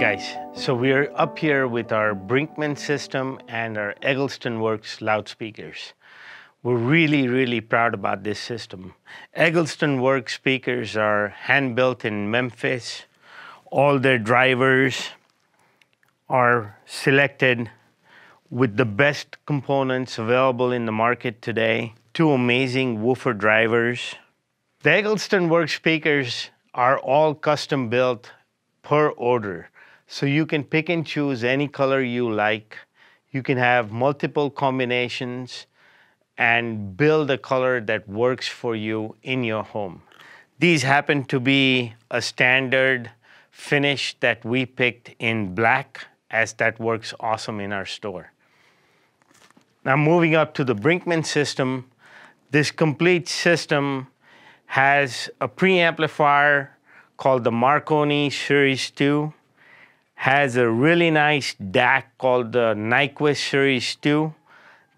guys, so we're up here with our Brinkman system and our Eggleston Works loudspeakers. We're really, really proud about this system. Eggleston Works speakers are hand-built in Memphis. All their drivers are selected with the best components available in the market today. Two amazing woofer drivers. The Eggleston Works speakers are all custom built per order. So you can pick and choose any color you like. You can have multiple combinations and build a color that works for you in your home. These happen to be a standard finish that we picked in black as that works awesome in our store. Now moving up to the Brinkman system, this complete system has a preamplifier called the Marconi Series 2 has a really nice DAC called the Nyquist Series 2.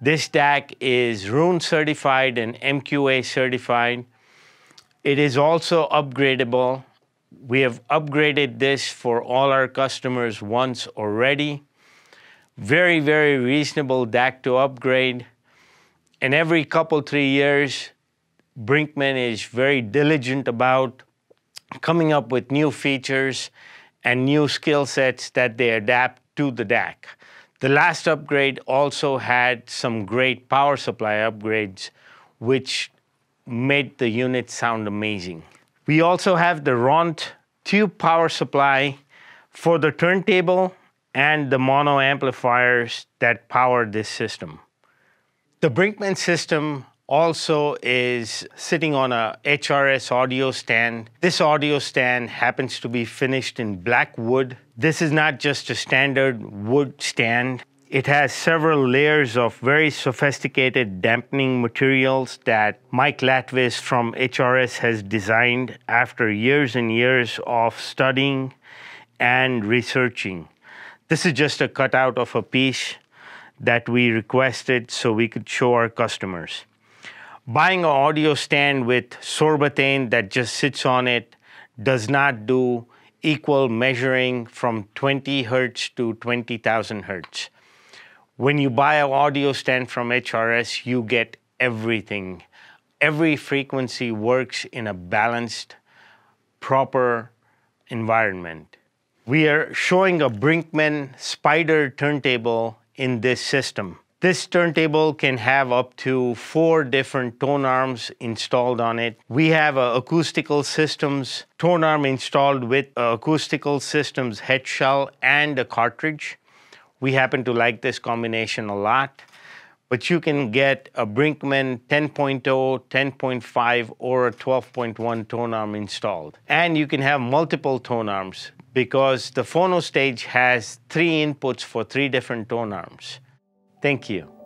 This DAC is Rune certified and MQA certified. It is also upgradable. We have upgraded this for all our customers once already. Very, very reasonable DAC to upgrade. And every couple, three years, Brinkman is very diligent about coming up with new features and new skill sets that they adapt to the DAC. The last upgrade also had some great power supply upgrades, which made the unit sound amazing. We also have the Ront tube power supply for the turntable and the mono amplifiers that power this system. The Brinkman system also is sitting on a HRS audio stand. This audio stand happens to be finished in black wood. This is not just a standard wood stand. It has several layers of very sophisticated dampening materials that Mike Latvis from HRS has designed after years and years of studying and researching. This is just a cutout of a piece that we requested so we could show our customers buying an audio stand with sorbetane that just sits on it does not do equal measuring from 20 hertz to 20,000 hertz. When you buy an audio stand from HRS, you get everything. Every frequency works in a balanced, proper environment. We are showing a Brinkman spider turntable in this system. This turntable can have up to four different tone arms installed on it. We have a uh, acoustical systems tone arm installed with uh, acoustical systems head shell and a cartridge. We happen to like this combination a lot. But you can get a Brinkman 10.0, 10.5, or a 12.1 tone arm installed. And you can have multiple tone arms because the phono stage has three inputs for three different tone arms. Thank you.